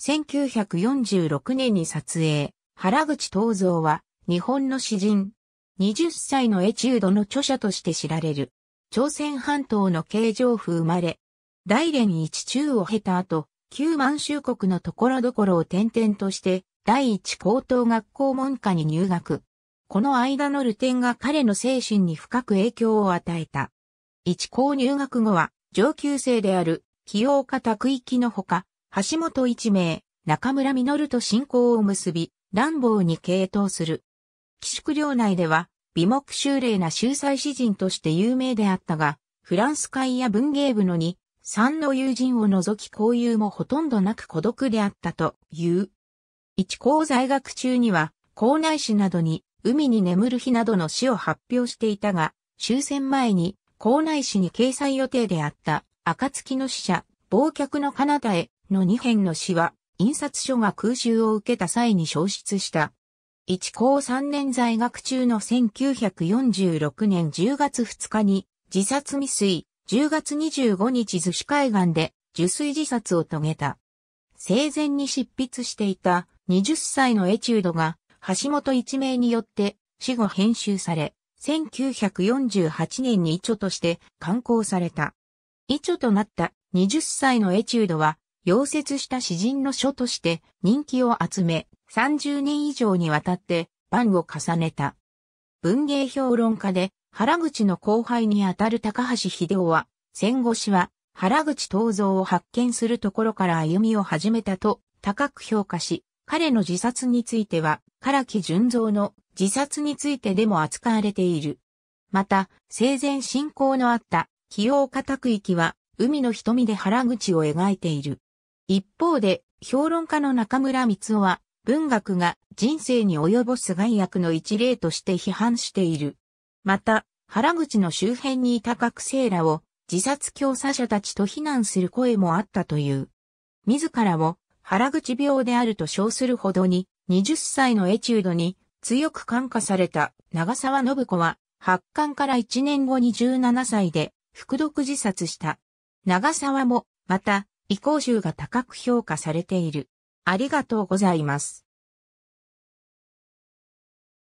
1946年に撮影、原口東蔵は日本の詩人、20歳のエチュードの著者として知られる。朝鮮半島の京城府生まれ、大連一中を経た後、旧満州国のところどころを転々として、第一高等学校門下に入学。この間のルテンが彼の精神に深く影響を与えた。一高入学後は、上級生である、清岡拓域のほか、橋本一名、中村実と信仰を結び、乱暴に傾倒する。寄宿領内では、美目秀麗な秀才詩人として有名であったが、フランス会や文芸部の2、3の友人を除き交友もほとんどなく孤独であったという。一校在学中には、校内誌などに、海に眠る日などの詩を発表していたが、終戦前に、校内誌に掲載予定であった、暁の使者、忘却の彼方への2編の詩は、印刷所が空襲を受けた際に消失した。一高3年在学中の1946年10月2日に、自殺未遂、10月25日逗子海岸で、受水自殺を遂げた。生前に執筆していた20歳のエチュードが、橋本一名によって死後編集され、1948年に遺著として刊行された。著となった20歳のエチュードは溶接した詩人の書として人気を集め、30年以上にわたって版を重ねた。文芸評論家で原口の後輩にあたる高橋秀夫は、戦後詩は原口東蔵を発見するところから歩みを始めたと高く評価し、彼の自殺については、唐木純蔵の自殺についてでも扱われている。また、生前信仰のあった、清岡拓域は、海の瞳で原口を描いている。一方で、評論家の中村光夫は、文学が人生に及ぼす害悪の一例として批判している。また、原口の周辺にいた学生らを自殺教唆者たちと非難する声もあったという。自らを原口病であると称するほどに、20歳のエチュードに強く感化された長沢信子は、発刊から1年後に17歳で服毒自殺した。長沢も、また、移行集が高く評価されている。ありがとうございます。